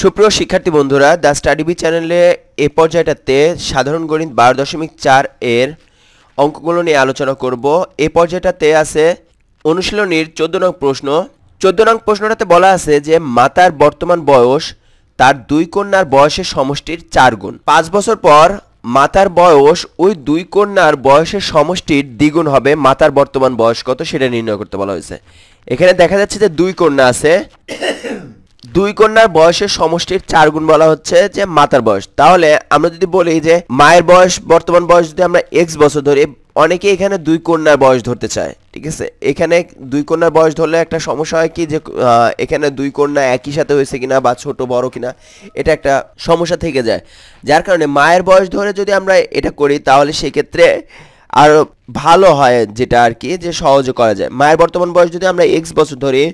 সুপ্রিয় শিক্ষার্থী বন্ধুরা দ্য স্টাডিবি চ্যানেলে এ পর্যায়টাতে সাধারণ গণিত বারো দশমিক চার এর অঙ্কগুলো নিয়ে আলোচনা করব এ পর্যায়টাতে আছে অনুশীলনীর চোদ্দ নং প্রশ্ন চোদ্দ নং প্রশ্নটাতে বলা আছে যে মাতার বর্তমান বয়স তার দুই কন্যার বয়সের সমষ্টির চার গুণ পাঁচ বছর পর মাতার বয়স ওই দুই কন্যার বয়সের সমষ্টির দ্বিগুণ হবে মাতার বর্তমান বয়স কত সেটা নির্ণয় করতে বলা হয়েছে এখানে দেখা যাচ্ছে যে দুই কন্যা আছে দুই কন্যার বয়সের সমষ্টির চার গুণ বলা হচ্ছে যে মাতার বয়স তাহলে আমরা যদি বলি যে মায়ের বয়স বর্তমান বয়স যদি আমরা এক্স বছর ধরি অনেকে এখানে দুই কন্যার বয়স ধরতে চায় ঠিক আছে এখানে দুই কন্যার বয়স ধরলে একটা সমস্যা হয় কি যে এখানে দুই কন্যা একই সাথে হয়েছে কিনা বা ছোট বড় কিনা এটা একটা সমস্যা থেকে যায় যার কারণে মায়ের বয়স ধরে যদি আমরা এটা করি তাহলে সেক্ষেত্রে আর ভালো হয় যেটা আর কি যে সহজে করা যায় মায়ের বর্তমান বয়স যদি আমরা এক্স বছর ধরি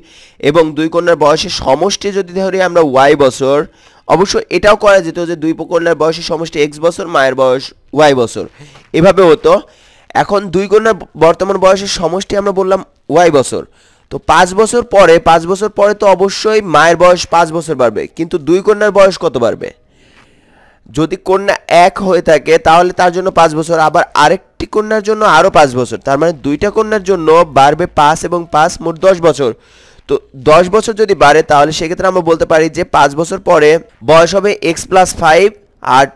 এবং দুই কন্যার বয়সের সমষ্টি যদি ধরি আমরা ওয়াই বছর অবশ্য এটাও করা যেত যে দুই কন্যার বয়সের সমষ্টি এক্স বছর মায়ের বয়স ওয়াই বছর এভাবে হতো এখন দুই কন্যার বর্তমান বয়সের সমষ্টি আমরা বললাম ওয়াই বছর তো পাঁচ বছর পরে পাঁচ বছর পরে তো অবশ্যই মায়ের বয়স পাঁচ বছর বাড়বে কিন্তু দুই কন্যার বয়স কত বাড়বে যদি কন্যা এক হয়ে থাকে তাহলে তার জন্য পাঁচ বছর আবার আরেকটি কন্যার জন্য আরও পাঁচ বছর তার মানে দুইটা কন্যার জন্য বাড়বে পাঁচ এবং পাঁচ মোট দশ বছর তো দশ বছর যদি বাড়ে তাহলে সেক্ষেত্রে আমরা বলতে পারি যে পাঁচ বছর পরে বয়স হবে এক্স প্লাস ফাইভ আর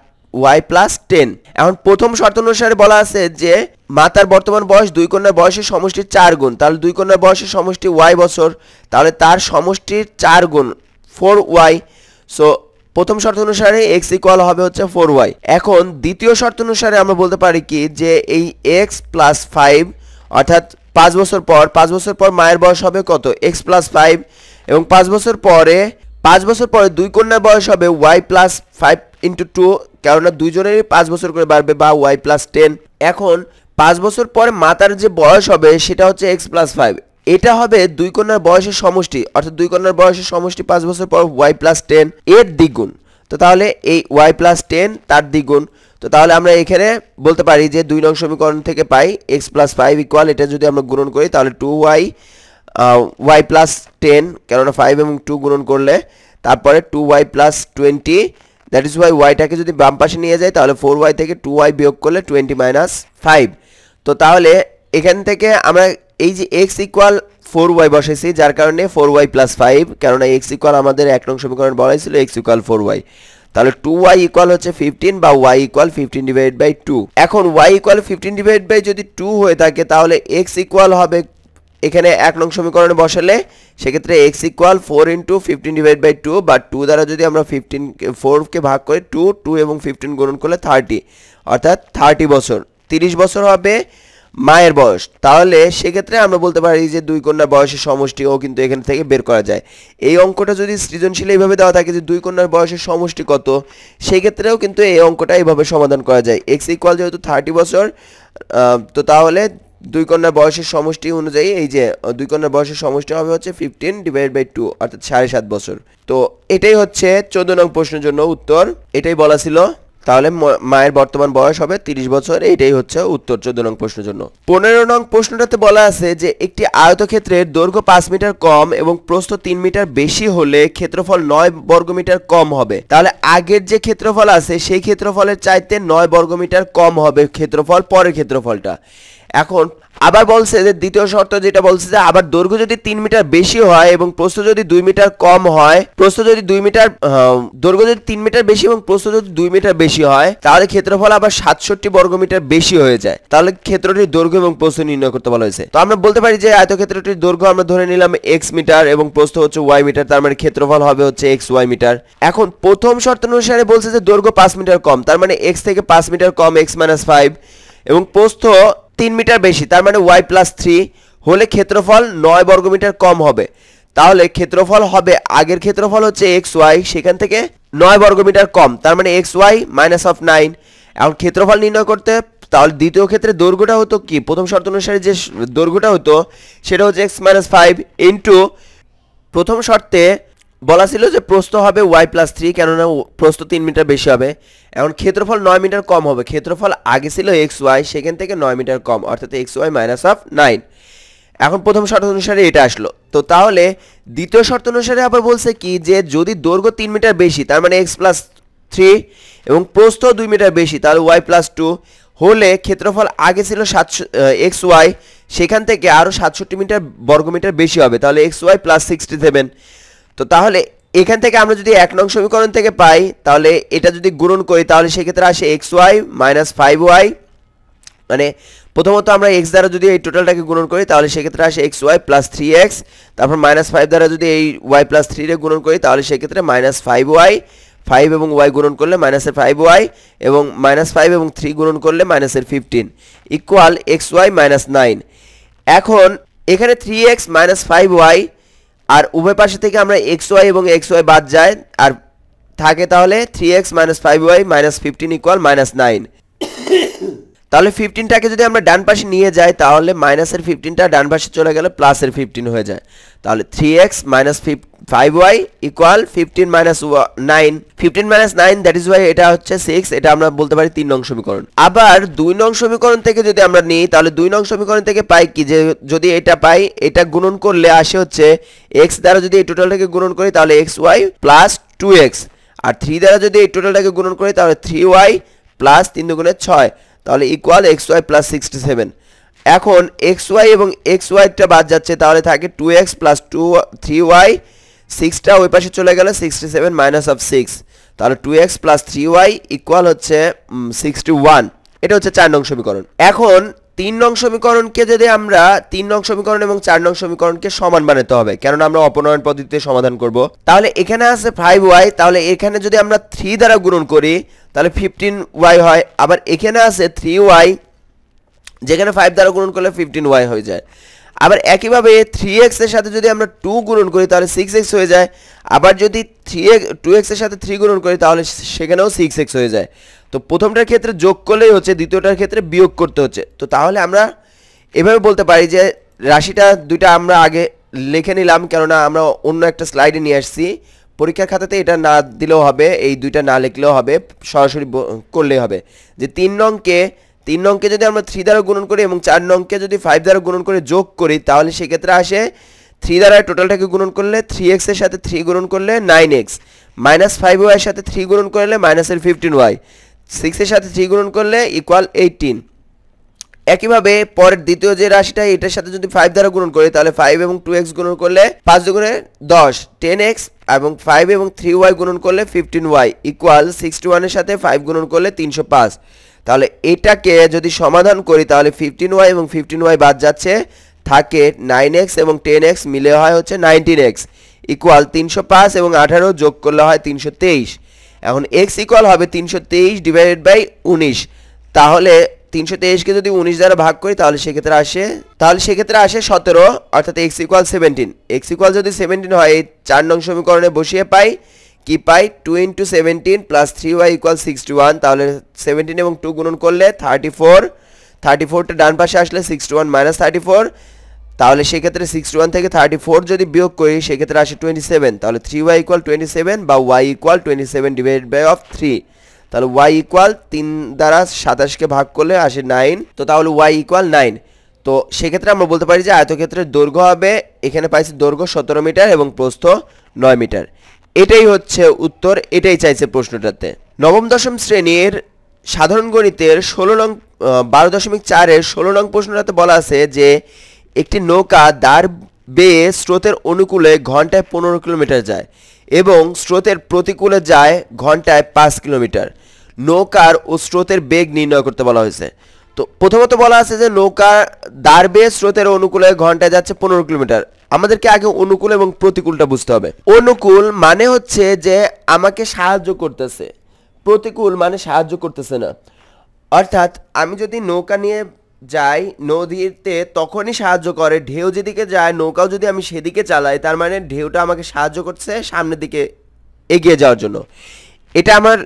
ওয়াই প্লাস টেন এখন প্রথম শর্ত অনুসারে বলা আছে যে মাতার বর্তমান বয়স দুই কন্যার বয়সের সমষ্টির চার গুণ তাহলে দুই কন্যার বয়সের সমষ্টি ওয়াই বছর তাহলে তার সমষ্টির চার গুণ ফোর ওয়াই সো প্রথম শর্ত অনুসারে এক্স ইকুয়াল হবে হচ্ছে ফোর ওয়াই এখন দ্বিতীয় শর্ত অনুসারে আমরা বলতে পারি কি যে এই এক্স প্লাস ফাইভ অর্থাৎ পাঁচ বছর পর পাঁচ বছর পর মায়ের বয়স হবে কত এক্স প্লাস ফাইভ এবং পাঁচ বছর পরে পাঁচ বছর পরে দুই কন্যার বয়স হবে Y plus five into two কেননা দুইজনেরই পাঁচ বছর করে বাড়বে বা ওয়াই প্লাস টেন এখন পাঁচ বছর পরে মাতার যে বয়স হবে সেটা হচ্ছে এক্স প্লাস ফাইভ এটা হবে দুই কন্যার বয়সের সমষ্টি অর্থাৎ দুই কন্যার বয়সের সমষ্টি পাঁচ বছর পর ওয়াই প্লাস টেন এর দ্বিগুণ তো তাহলে এই ওয়াই প্লাস টেন তার দ্বিগুণ তো তাহলে আমরা এখানে বলতে পারি যে দুই নং সমীকরণ থেকে পাই এক্স প্লাস ফাইভ ইকুয়াল এটা যদি আমরা গুণন করি তাহলে two Y Y plus ten কেননা ফাইভ এবং টু গুণন করলে তারপরে two Y plus twenty that is Y ওয়াইটাকে যদি বাম পাশে নিয়ে যায় তাহলে ফোর ওয়াই থেকে টু ওয়াই বিয়োগ করলে টোয়েন্টি মাইনাস ফাইভ তো তাহলে এখান থেকে আমরা এই যে এক্স ইকুয়াল ফোর ওয়াই বসেছি যার কারণে ফোর ওয়াই প্লাস ফাইভ কেননা এক্স ইকুয়াল আমাদের এক নং সমীকরণ বলাই ছিল এক্স ইকুয়াল ফোর ওয়াই তাহলে টু ওয়াই ইকুয়াল হচ্ছে ফিফটিন বা Y equal fifteen divide by two এখন Y equal fifteen divide by যদি টু হয়ে থাকে তাহলে এক্স ইকুয়াল হবে এখানে এক নং সমীকরণে বসালে সেক্ষেত্রে X equal four into fifteen divide by two বা টু দ্বারা যদি আমরা ফিফটিন ফোরকে ভাগ করে টু টু এবং ফিফটিন গুণন করলে থার্টি অর্থাৎ থার্টি বছর তিরিশ বছর হবে মায়ের বয়স তাহলে সেক্ষেত্রে আমরা বলতে পারি যে দুই কন্যার বয়সের সমষ্টিও কিন্তু এখান থেকে বের করা যায় এই অঙ্কটা যদি সৃজনশীল এইভাবে দেওয়া থাকে যে দুই কন্যার বয়সের সমষ্টি কত সেক্ষেত্রেও কিন্তু এই অঙ্কটা এইভাবে সমাধান করা যায় এক্স ইকুয়াল যেহেতু থার্টি বছর তো তাহলে দুই কন্যার বয়সের সমষ্টি অনুযায়ী এই যে দুই কন্যার বয়সের সমষ্টি হবে হচ্ছে ফিফটিন ডিভাইড বাই টু অর্থাৎ সাড়ে সাত বছর তো এটাই হচ্ছে চোদ্দ নং প্রশ্নের জন্য উত্তর এটাই বলা ছিল তাহলে মায়ের বর্তমান বয়স হবে তিরিশ বছর এইটাই হচ্ছে উত্তর চোদ্দ নং প্রশ্নের জন্য পনেরো নং প্রশ্নটাতে বলা আছে যে একটি আয়তক্ষেত্রের দৈর্ঘ্য পাঁচ মিটার কম এবং প্রস্থ তিন মিটার বেশি হলে ক্ষেত্রফল নয় বর্গমিটার কম হবে তাহলে আগের যে ক্ষেত্রফল আছে সেই ক্ষেত্রফলের চাইতে নয় বর্গমিটার কম হবে ক্ষেত্রফল পরের ক্ষেত্রফলটা এখন আবার বলছে যে দ্বিতীয় শর্ত যেটা বলছে যে আবার দৈর্ঘ্য যদি তিন মিটার বেশি হয় এবং প্রস্থ যদি দুই মিটার কম হয় প্রস্থ যদি দুই মিটার হ্যাঁ, দৈর্ঘ্য যদি তিন মিটার বেশি এবং প্রস্থ যদি দুই মিটার বেশি হয় তাহলে ক্ষেত্রফল আবার সাতষট্টি বর্গ মিটার বেশি হয়ে যায় তাহলে ক্ষেত্রটির দৈর্ঘ্য এবং প্রস্থ নির্ণয় করতে বলা হয়েছে তো আমরা বলতে পারি যে আয়তক্ষেত্রটির দৈর্ঘ্য আমরা ধরে নিলাম এক্স মিটার এবং প্রস্থ হচ্ছে ওয়াই মিটার তার মানে ক্ষেত্রফল হবে হচ্ছে এক্স ওয়াই মিটার এখন প্রথম শর্ত অনুসারে বলছে যে দৈর্ঘ্য পাঁচ মিটার কম তার মানে এক্স থেকে পাঁচ মিটার কম এক্স মাইনাস ফাইভ এবং প্রস্থ তিন মিটার বেশি তার মানে ওয়াই প্লাস থ্রি হলে ক্ষেত্রফল নয় বর্গমিটার কম হবে তাহলে ক্ষেত্রফল হবে আগের ক্ষেত্রফল হচ্ছে এক্স ওয়াই সেখান থেকে নয় বর্গমিটার কম তার মানে x Y minus of nine এখন ক্ষেত্রফল নির্ণয় করতে তাহলে দ্বিতীয় ক্ষেত্রে দৈর্ঘ্যটা হতো কি প্রথম শর্ত অনুসারে যে দৈর্ঘ্যটা হতো সেটা হচ্ছে এক্স মাইনাস ফাইভ ইন্টু প্রথম শর্তে বলা ছিল যে প্রস্থ হবে ওয়াই প্লাস থ্রি কেননা প্রস্থ তিন মিটার বেশি হবে এখন ক্ষেত্রফল নয় মিটার কম হবে ক্ষেত্রফল আগে ছিল এক্স ওয়াই সেখান থেকে নয় মিটার কম অর্থাৎ X Y minus of nine এখন প্রথম শর্ত অনুসারে এটা আসলো তো তাহলে দ্বিতীয় শর্ত অনুসারে আবার বলছে কি যে যদি দৈর্ঘ্য তিন মিটার বেশি তার মানে এক্স প্লাস থ্রি এবং প্রস্থ দুই মিটার বেশি তাহলে ওয়াই প্লাস টু হলে ক্ষেত্রফল আগে ছিল সাতশো এক্স ওয়াই সেখান থেকে আরও সাতষট্টি মিটার বর্গমিটার বেশি হবে তাহলে X Y plus sixty seven তো তাহলে এখান থেকে আমরা যদি এক নং সমীকরণ থেকে পাই তাহলে এটা যদি গুণন করি তাহলে সেক্ষেত্রে আসে X Y minus five Y মানে প্রথমত আমরা এক্স দ্বারা যদি এই টোটালটাকে গুণন করি তাহলে সেক্ষেত্রে আসে X Y plus three X তারপর মাইনাস ফাইভ দ্বারা যদি এই ওয়াই প্লাস থ্রিরে গুণন করি তাহলে সেক্ষেত্রে মাইনাস ফাইভ ওয়াই ফাইভ এবং ওয়াই গুণন করলে মাইনাসের ফাইভ ওয়াই এবং মাইনাস ফাইভ এবং থ্রি গুণন করলে মাইনাসের fifteen equal x Y minus nine এখন এখানে three x minus five y আর উভয় পাশে থেকে আমরা এক্স ওয়াই এবং এক্স ওয়াই বাদ যায় আর থাকে তাহলে three x minus five y minus fifteen equal minus nine তাহলে ফিফটিনটাকে যদি আমরা ডান পাশে নিয়ে যাই তাহলে মাইনাসের ফিফটিনটা ডান পাশে চলে গেলে প্লাসের ফিফটিন হয়ে যায় তাহলে থ্রি এক্স মাইনাস ফিফ 5y equal 15 minus 9 15 minus 9 that is y এটা হচ্ছে 6 এটা আমরা বলতে পারি তিন নং সমীকরণ আবার দুই নং সমীকরণ থেকে যদি আমরা নিই তাহলে দুই নং সমীকরণ থেকে পাই কি যে যদি এটা পাই এটা গুণন করলে আসে হচ্ছে x দ্বারা যদি এই টোটালটাকে গুণন করি তাহলে xy 2x আর 3 দ্বারা যদি এই টোটালটাকে গুণন করি তাহলে 3y প্লাস 3 দুগুণে 6 তাহলে ইকুয়াল xy 67 এখন xy এবং xyটা বাদ যাচ্ছে তাহলে থাকে 2x 2 3y সিক্সটা ওই পাশে চলে গেলে sixty seven minus of six তাহলে two x plus three y equal হচ্ছে সিক্সটি ওয়ান এটা হচ্ছে চার নং সমীকরণ এখন তিন নং সমীকরণকে যদি আমরা তিন নং সমীকরণ এবং চার নং সমীকরণকে সমান বানাতে হবে কেননা আমরা অপনয়ন পদ্ধতিতে সমাধান করব তাহলে এখানে আছে ফাইভ ওয়াই তাহলে এখানে যদি আমরা থ্রি দ্বারা গুণন করি তাহলে ফিফটিন ওয়াই হয় আবার এখানে আছে থ্রি ওয়াই যেখানে ফাইভ দ্বারা গুণন করলে ফিফটিন ওয়াই হয়ে যায় আবার একইভাবে থ্রি এক্সের সাথে যদি আমরা টু গুণন করি তাহলে সিক্স এক্স হয়ে যায় আবার যদি থ্রি এক্স টু এক্সের সাথে থ্রি গুণন করি তাহলে সেখানেও সিক্স এক্স হয়ে যায় তো প্রথমটার ক্ষেত্রে যোগ করলেই হচ্ছে দ্বিতীয়টার ক্ষেত্রে বিয়োগ করতে হচ্ছে তো তাহলে আমরা এভাবে বলতে পারি যে রাশিটা দুইটা আমরা আগে লিখে নিলাম কেননা আমরা অন্য একটা স্লাইডে নিয়ে আসছি পরীক্ষার খাতাতে এটা না দিলেও হবে এই দুইটা না লিখলেও হবে সরাসরি করলেই হবে যে তিন নংকে তিন নংকে যদি আমরা থ্রি দ্বারা গুণন করি এবং চার নংকে যদি ফাইভ দ্বারা গুণন করে যোগ করি তাহলে সেক্ষেত্রে আসে থ্রি দ্বারা টোটালটাকে গুণন করলে থ্রি এক্সের সাথে থ্রি গুণন করলে নাইন এক্স মাইনাস ফাইভ ওয়াইয়ের সাথে থ্রি গুণন করলে মাইনাসের ফিফটিন ওয়াই সিক্সের সাথে থ্রি গুণন করলে ইকুয়াল এইটিন একইভাবে পরের দ্বিতীয় যে রাশিটা এটার সাথে যদি ফাইভ দ্বারা গুণন করি তাহলে ফাইভ এবং টু এক্স গুণন করলে পাঁচ দুগুণে দশ টেন এক্স এবং ফাইভ এবং থ্রি ওয়াই গুণন করলে ফিফটিন ওয়াই ইকুয়াল সিক্সটি ওয়ানের সাথে ফাইভ গুণন করলে তিনশো পাঁচ তাহলে এটাকে যদি সমাধান করি তাহলে ফিফটিন ওয়াই এবং ফিফটিন ওয়াই বাদ যাচ্ছে থাকে নাইন এক্স এবং টেন এক্স মিলে হয় হচ্ছে নাইনটিন এক্স ইকুয়াল তিনশো পাঁচ এবং আঠারো যোগ করলে হয় তিনশো তেইশ এখন এক্স ইকুয়াল হবে তিনশো তেইশ ডিভাইডেড বাই উনিশ তাহলে তিনশো তেইশকে যদি উনিশ দ্বারা ভাগ করি তাহলে সেক্ষেত্রে আসে তাহলে সেক্ষেত্রে আসে সতেরো অর্থাৎ x equal seventeen x equal যদি সেভেন্টিন হয় এই চার নং সমীকরণে বসিয়ে পাই কি পাই two into seventeen plus three y equal sixty one তাহলে সেভেন্টিন এবং টু গুণন করলে থার্টি ফোর থার্টি ফোরটা ডান পাশে আসলে sixty one minus thirty four তাহলে সেক্ষেত্রে সিক্সটি ওয়ান থেকে থার্টি ফোর যদি বিয়োগ করি সেক্ষেত্রে আসে টোয়েন্টি সেভেন তাহলে three y equal twenty seven বা Y equal twenty seven divide by of three তাহলে ওয়াই ইকুয়াল তিন দ্বারা সাতাশকে ভাগ করলে আসে নাইন তো তাহলে ওয়াই ইকুয়াল নাইন তো সেক্ষেত্রে আমরা বলতে পারি যে আয়তক্ষেত্রের দৈর্ঘ্য হবে এখানে পাইছি দৈর্ঘ্য সতেরো মিটার এবং প্রস্থ নয় মিটার এটাই হচ্ছে উত্তর এটাই চাইছে প্রশ্নটাতে নবম দশম শ্রেণীর সাধারণ গণিতের ষোলো নং বারো দশমিক চারের ষোলো নং প্রশ্নটাতে বলা আছে যে একটি নৌকা দ্বার বেয়ে স্রোতের অনুকূলে ঘন্টায় পনেরো কিলোমিটার যায় এবং স্রোতের প্রতিকূলে যায় ঘন্টায় পাঁচ কিলোমিটার নৌকার ও স্রোতের বেগ নির্ণয় করতে বলা হয়েছে তো প্রথমত বলা আছে যে নৌকা দ্বার বেয়ে স্রোতের অনুকূলে ঘন্টায় যাচ্ছে পনেরো কিলোমিটার আমাদেরকে আগে অনুকূল এবং প্রতিকূলটা বুঝতে হবে অনুকূল মানে হচ্ছে যে আমাকে সাহায্য করতেছে প্রতিকূল মানে সাহায্য করতেছে না অর্থাৎ আমি যদি নৌকা নিয়ে যাই নদীতে তখনই সাহায্য করে ঢেউ যেদিকে যায় নৌকাও যদি আমি সেদিকে চালাই তার মানে ঢেউটা আমাকে সাহায্য করছে সামনের দিকে এগিয়ে যাওয়ার জন্য এটা আমার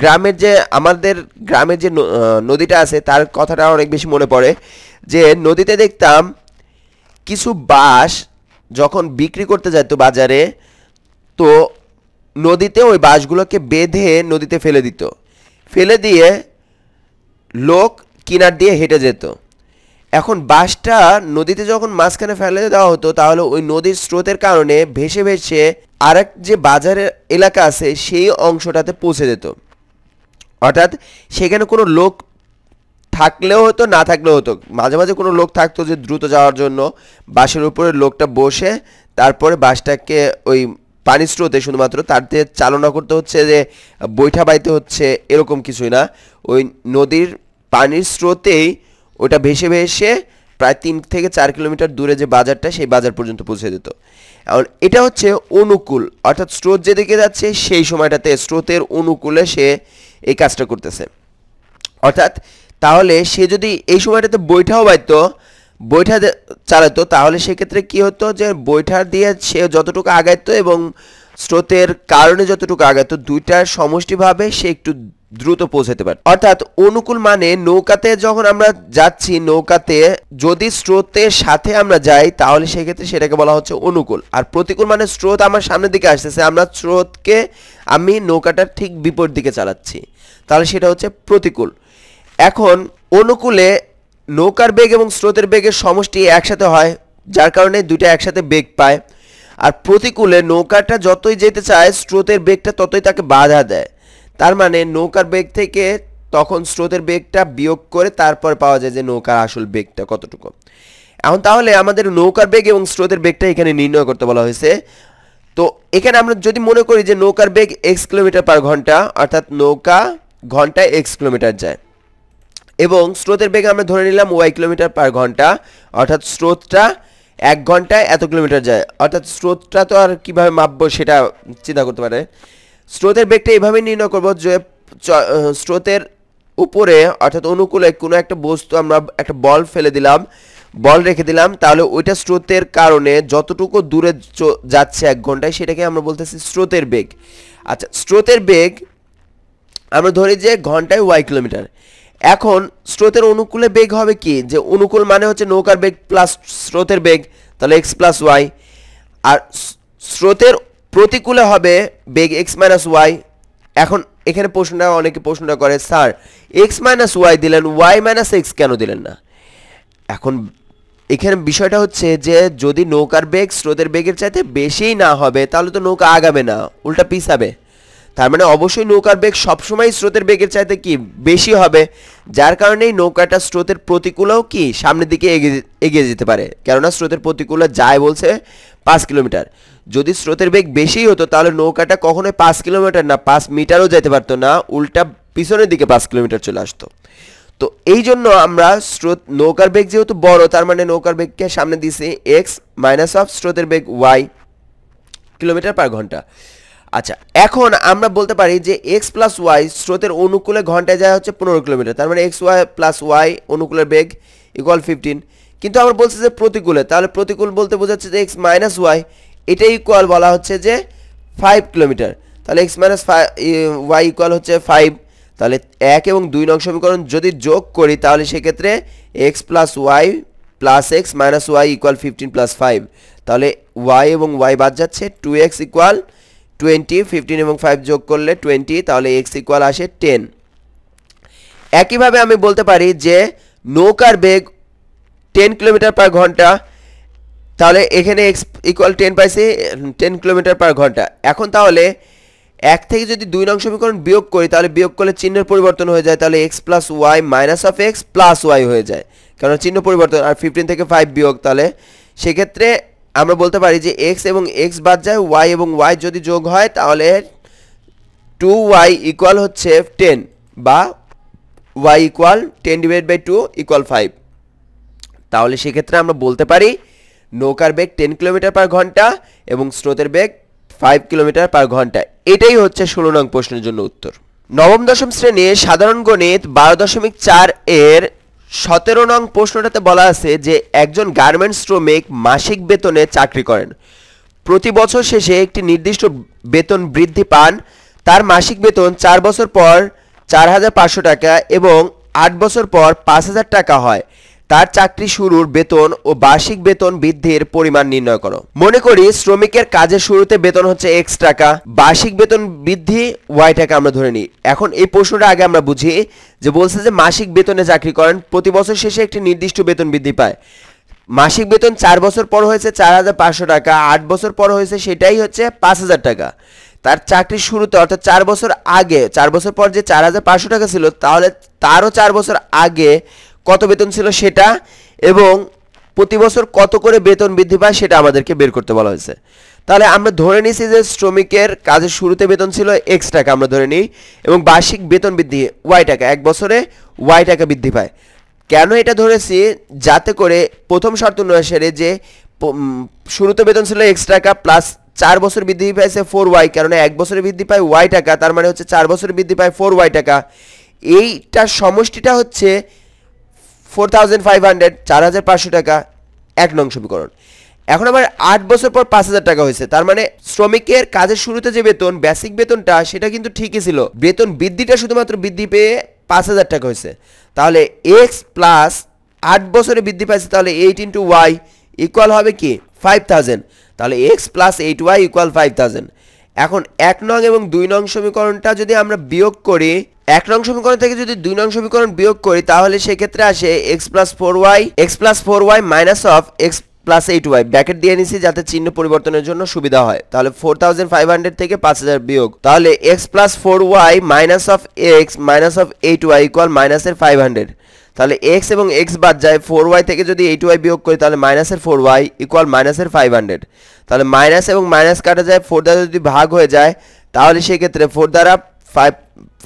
গ্রামের যে আমাদের গ্রামের যে নদীটা আছে তার কথাটা অনেক বেশি মনে পড়ে যে নদীতে দেখতাম কিছু বাঁশ যখন বিক্রি করতে যাইতো বাজারে তো নদীতে ওই বাঁশগুলোকে বেঁধে নদীতে ফেলে দিত ফেলে দিয়ে লোক কিনার দিয়ে হেঁটে যেত এখন বাঁশটা নদীতে যখন মাঝখানে ফেলে দেওয়া হতো তাহলে ওই নদীর স্রোতের কারণে ভেসে ভেসে আরেক যে বাজারের এলাকা আছে সেই অংশটাতে পৌঁছে যেত অর্থাৎ সেখানে কোনো লোক থাকলেও হতো না থাকলেও হতো মাঝে মাঝে কোনো লোক থাকতো যে দ্রুত যাওয়ার জন্য বাসের উপরে লোকটা বসে তারপরে বাসটাকে ওই পানি স্রোতে শুধুমাত্র তার দিয়ে চালনা করতে হচ্ছে যে বৈঠা বাইতে হচ্ছে এরকম কিছুই না ওই নদীর পানির স্রোতেই ওটা ভেসে ভেসে প্রায় তিন থেকে চার কিলোমিটার দূরে যে বাজারটা সেই বাজার পর্যন্ত পৌঁছে দিত আর এটা হচ্ছে অনুকূল অর্থাৎ স্রোত যেদিকে যাচ্ছে সেই সময়টাতে স্রোতের অনুকূলে সে এই কাজটা করতেছে অর্থাৎ তাহলে সে যদি এই সময়টাতে বৈঠাও বাইতো বৈঠা চালাতো তাহলে সেক্ষেত্রে কি হতো যে বৈঠার দিয়ে সে যতটুকু আগাইতো এবং স্রোতের কারণে যতটুকু আগাইত দুইটার সমষ্টিভাবে সে একটু দ্রুত পৌঁছাতে পারে অর্থাৎ অনুকূল মানে নৌকাতে যখন আমরা যাচ্ছি নৌকাতে যদি স্রোতের সাথে আমরা যাই তাহলে সেক্ষেত্রে সেটাকে বলা হচ্ছে অনুকূল আর প্রতিকূল মানে স্রোত আমার সামনের দিকে আসতেছে আমরা স্রোতকে আমি নৌকাটার ঠিক বিপরীত দিকে চালাচ্ছি তাহলে সেটা হচ্ছে প্রতিকূল এখন অনুকূলে নৌকার বেগ এবং স্রোতের বেগের সমষ্টি একসাথে হয় যার কারণে দুইটা একসাথে বেগ পায় আর প্রতিকূলে নৌকাটা যতই যেতে চায় স্রোতের বেগটা ততই তাকে বাধা দেয় তার মানে নৌকার বেগ থেকে তখন স্রোতের বেগটা বিয়োগ করে তারপর পাওয়া যায় যে নৌকার আসল বেগটা কতটুকু এখন তাহলে আমাদের নৌকার বেগ এবং স্রোতের বেগটা এখানে নির্ণয় করতে বলা হয়েছে তো এখানে আমরা যদি মনে করি যে নৌকার বেগ এক্স কিলোমিটার পার ঘন্টা অর্থাৎ নৌকা ঘন্টায় এক্স কিলোমিটার যায় এবং স্রোতের বেগ আমরা ধরে নিলাম ওয়াই কিলোমিটার পার ঘন্টা অর্থাৎ স্রোতটা এক ঘন্টায় এত কিলোমিটার যায় অর্থাৎ স্রোতটা তো আর কীভাবে মাপবো সেটা চিন্তা করতে পারে স্রোতের বেগটা এভাবে নির্ণয় করব যে স্রোতের উপরে অর্থাৎ অনুকূলে কোনো একটা বস্তু আমরা একটা বল ফেলে দিলাম বল রেখে দিলাম তাহলে ওইটা স্রোতের কারণে যতটুকু দূরে যাচ্ছে এক ঘন্টায় সেটাকে আমরা বলতেছি স্রোতের বেগ আচ্ছা স্রোতের বেগ আমরা ধরি যে ঘন্টায় ওয়াই কিলোমিটার এখন স্রোতের অনুকূলে বেগ হবে কি যে অনুকূল মানে হচ্ছে নৌকার বেগ প্লাস স্রোতের বেগ তাহলে এক্স প্লাস ওয়াই আর স্রোতের প্রতিকূলে হবে বেগ এক্স মাইনাস ওয়াই এখন এখানে প্রশ্নটা অনেকে প্রশ্নটা করে স্যার এক্স মাইনাস ওয়াই দিলেন ওয়াই মাইনাস এক্স কেন দিলেন না এখন এখানে বিষয়টা হচ্ছে যে যদি নৌকার বেগ স্রোতের বেগের চাইতে বেশিই না হবে তাহলে তো নৌকা আগাবে না উল্টা পিসাবে তার মানে অবশ্যই নৌকার বেগ সবসময় স্রোতের বেগের চাইতে কি বেশি হবে যার কারণেই নৌকাটা স্রোতের প্রতিকূলও কি সামনের দিকে এগিয়ে যেতে পারে কেননা স্রোতের প্রতিকূলে যায় বলছে পাঁচ কিলোমিটার যদি স্রোতের বেগ বেশি হতো তাহলে নৌকাটা কখনোই পাঁচ কিলোমিটার না পাঁচ মিটারও যেতে পারতো না উল্টা পিছনের দিকে পাঁচ কিলোমিটার চলে আসতো তো এই জন্য আমরা স্রোত নৌকার বেগ যেহেতু বড় তার মানে নৌকার বেগকে সামনে দিয়েছি এক্স মাইনাস অফ স্রোতের বেগ ওয়াই কিলোমিটার পার ঘন্টা আচ্ছা এখন আমরা বলতে পারি যে এক্স প্লাস ওয়াই স্রোতের অনুকূলে ঘন্টায় যায় হচ্ছে পনেরো কিলোমিটার তার মানে এক্স ওয়াই প্লাস ওয়াই অনুকূলের বেগ ইকুয়াল ফিফটিন কিন্তু আমরা বলছি যে প্রতিকূলে তাহলে প্রতিকূল বলতে বোঝাচ্ছে যে এক্স মাইনাস ওয়াই এটা ইকুয়াল বলা হচ্ছে যে ফাইভ কিলোমিটার তাহলে এক্স মাইনাস ওয়াই ইকুয়াল হচ্ছে ফাইভ তাহলে এক এবং দুই নং সমীকরণ যদি যোগ করি তাহলে সেক্ষেত্রে x plus y plus x minus y equal fifteen plus five তাহলে ওয়াই এবং ওয়াই বাদ যাচ্ছে two x equal twenty fifteen এবং ফাইভ যোগ করলে টোয়েন্টি তাহলে এক্স ইকুয়াল আসে টেন একইভাবে আমি বলতে পারি যে নৌকার বেগ টেন কিলোমিটার পার ঘন্টা তাহলে এখানে এক্স ইকুয়াল টেন পাইছি টেন কিলোমিটার পার ঘন্টা এখন তাহলে এক থেকে যদি দুই নং সমীকরণ বিয়োগ করি তাহলে বিয়োগ করলে চিহ্নের পরিবর্তন হয়ে যায় তাহলে x plus y minus of x plus y হয়ে যায় কারণ চিহ্ন পরিবর্তন আর ফিফটিন থেকে ফাইভ বিয়োগ তাহলে সেক্ষেত্রে আমরা বলতে পারি যে এক্স এবং এক্স বাদ যায় ওয়াই এবং ওয়াই যদি যোগ হয় তাহলে টু ওয়াই ইকুয়াল হচ্ছে টেন বা Y equal ten divide by two equal five তাহলে সেক্ষেত্রে আমরা বলতে পারি নৌকার বেগ টেন কিলোমিটার পার ঘন্টা এবং স্রোতের বেগ ফাইভ কিলোমিটার পার ঘন্টা এটাই হচ্ছে ষোলো নং প্রশ্নের জন্য উত্তর নবম দশম শ্রেণীর সাধারণ গণিত বারো দশমিক চার এর সতেরো নং প্রশ্নটাতে বলা আছে যে একজন গার্মেন্টস শ্রমিক মাসিক বেতনে চাকরি করেন প্রতি বছর শেষে একটি নির্দিষ্ট বেতন বৃদ্ধি পান তার মাসিক বেতন চার বছর পর চার হাজার পাঁচশো টাকা এবং আট বছর পর পাঁচ হাজার টাকা হয় তার চাকরি শুরুর বেতন ও বার্ষিক বেতন বৃদ্ধির পরিমাণ নির্ণয় করো মনে করি শ্রমিকের কাজের শুরুতে বেতন হচ্ছে এক্স টাকা বার্ষিক বেতন বৃদ্ধি ওয়াই টাকা আমরা ধরে নিই এখন এই প্রশ্নটা আগে আমরা বুঝি যে বলছে যে মাসিক বেতনে চাকরি করেন প্রতি বছর শেষে একটি নির্দিষ্ট বেতন বৃদ্ধি পায় মাসিক বেতন চার বছর পর হয়েছে চার হাজার পাঁচশো টাকা আট বছর পর হয়েছে সেটাই হচ্ছে পাঁচ হাজার টাকা তার চাকরির শুরুতে অর্থাৎ চার বছর আগে চার বছর পর যে চার হাজার পাঁচশো টাকা ছিল তাহলে তারও চার বছর আগে কত বেতন ছিল সেটা এবং প্রতি বছর কত করে বেতন বৃদ্ধি পায় সেটা আমাদেরকে বের করতে বলা হয়েছে তাহলে আমরা ধরে নিছি যে শ্রমিকের কাজের শুরুতে বেতন ছিল এক্স টাকা আমরা ধরে নিই এবং বার্ষিক বেতন বৃদ্ধি ওয়াই টাকা এক বছরে ওয়াই টাকা বৃদ্ধি পায় কেন এটা ধরেছি যাতে করে প্রথম শর্ত অনুসারে যে শুরুতে বেতন ছিল এক্স টাকা প্লাস চার বছর বৃদ্ধি পাইছে ফোর ওয়াই কারণ এক বছরে বৃদ্ধি পায় ওয়াই টাকা তার মানে হচ্ছে চার বছরে বৃদ্ধি পায় ফোর ওয়াই টাকা এইটা সমষ্টিটা হচ্ছে ফোর থাউজেন্ড ফাইভ হান্ড্রেড চার হাজার পাঁচশো টাকা এক নং সমীকরণ এখন আমার আট বছর পর পাঁচ হাজার টাকা হয়েছে তার মানে শ্রমিকের কাজের শুরুতে যে বেতন বেসিক বেতনটা সেটা কিন্তু ঠিকই ছিল বেতন বৃদ্ধিটা শুধুমাত্র বৃদ্ধি পেয়ে পাঁচ হাজার টাকা হয়েছে তাহলে এক্স প্লাস আট বছরে বৃদ্ধি পাইছে তাহলে 8 y ওয়াই ইকুয়াল হবে কি ফাইভ তাহলে x plus eight equal five এখন এক নং এবং দুই নং সমীকরণটা যদি আমরা বিয়োগ করি এক নং সমীকরণ থেকে যদি দুই নং সমীকরণ বিয়োগ করি তাহলে সেক্ষেত্রে আসে x plus four y x plus four y minus of x plus eight y bracket দিয়ে নিছি যাতে চিহ্ন পরিবর্তনের জন্য সুবিধা হয় তাহলে ফোর থাউজেন্ড ফাইভ হান্ড্রেড থেকে পাঁচ হাজার বিয়োগ তাহলে x plus four y minus of x minus of eight y equal মাইনাসের ফাইভ হান্ড্রেড তাহলে এক্স এবং এক্স বাদ যায় ফোর ওয়াই থেকে যদি এইট ওয়াই বিয়োগ করি তাহলে মাইনাসের ফোর ওয়াই ইকুয়াল মাইনাসের ফাইভ হান্ড্রেড তাহলে মাইনাস এবং মাইনাস কাটা যায় ফোর দ্বারা যদি ভাগ হয়ে যায় তাহলে সেক্ষেত্রে ফোর দ্বারা ফাইভ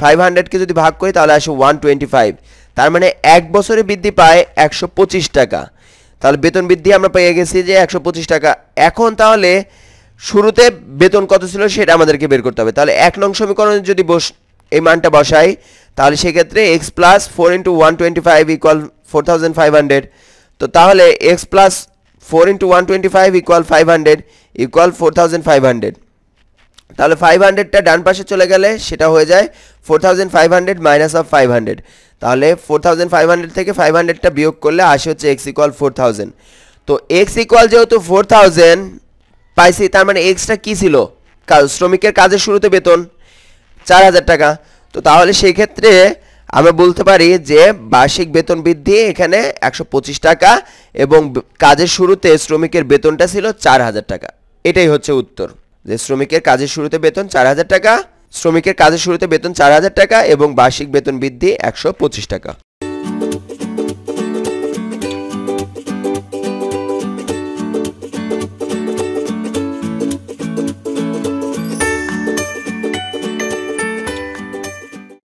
ফাইভ হান্ড্রেডকে যদি ভাগ করি তাহলে আসে ওয়ান টোয়েন্টি ফাইভ তার মানে এক বছরে বৃদ্ধি পায় একশো পঁচিশ টাকা তাহলে বেতন বৃদ্ধি আমরা পেয়ে গেছি যে একশো পঁচিশ টাকা এখন তাহলে শুরুতে বেতন কত ছিল সেটা আমাদেরকে বের করতে হবে তাহলে এক নং সমীকরণে যদি বস এই মানটা বসাই তাহলে সেক্ষেত্রে x plus four into one twenty five equal four thousand five hundred তো তাহলে x plus four into one twenty five equal five hundred equal four thousand five hundred তাহলে ফাইভ হান্ড্রেডটা ডান পাশে চলে গেলে সেটা হয়ে যায় four thousand five hundred minus of five hundred তাহলে ফোর থাউজেন্ড ফাইভ হান্ড্রেড থেকে ফাইভ হান্ড্রেডটা বিয়োগ করলে আসে হচ্ছে এক্স ইকুয়াল ফোর থাউজেন্ড তো এক্স ইকুয়াল যেহেতু ফোর থাউজেন্ড পাইছি তার মানে এক্সটা কী ছিল কাজ শ্রমিকের কাজের শুরুতে বেতন চার হাজার টাকা তো তাহলে সেই ক্ষেত্রে আমরা বলতে পারি যে বার্ষিক বেতন বৃদ্ধি এখানে একশো পঁচিশ টাকা এবং কাজের শুরুতে শ্রমিকের বেতনটা ছিল চার হাজার টাকা এটাই হচ্ছে উত্তর যে শ্রমিকের কাজের শুরুতে বেতন চার হাজার টাকা শ্রমিকের কাজের শুরুতে বেতন চার হাজার টাকা এবং বার্ষিক বেতন বৃদ্ধি একশো পঁচিশ টাকা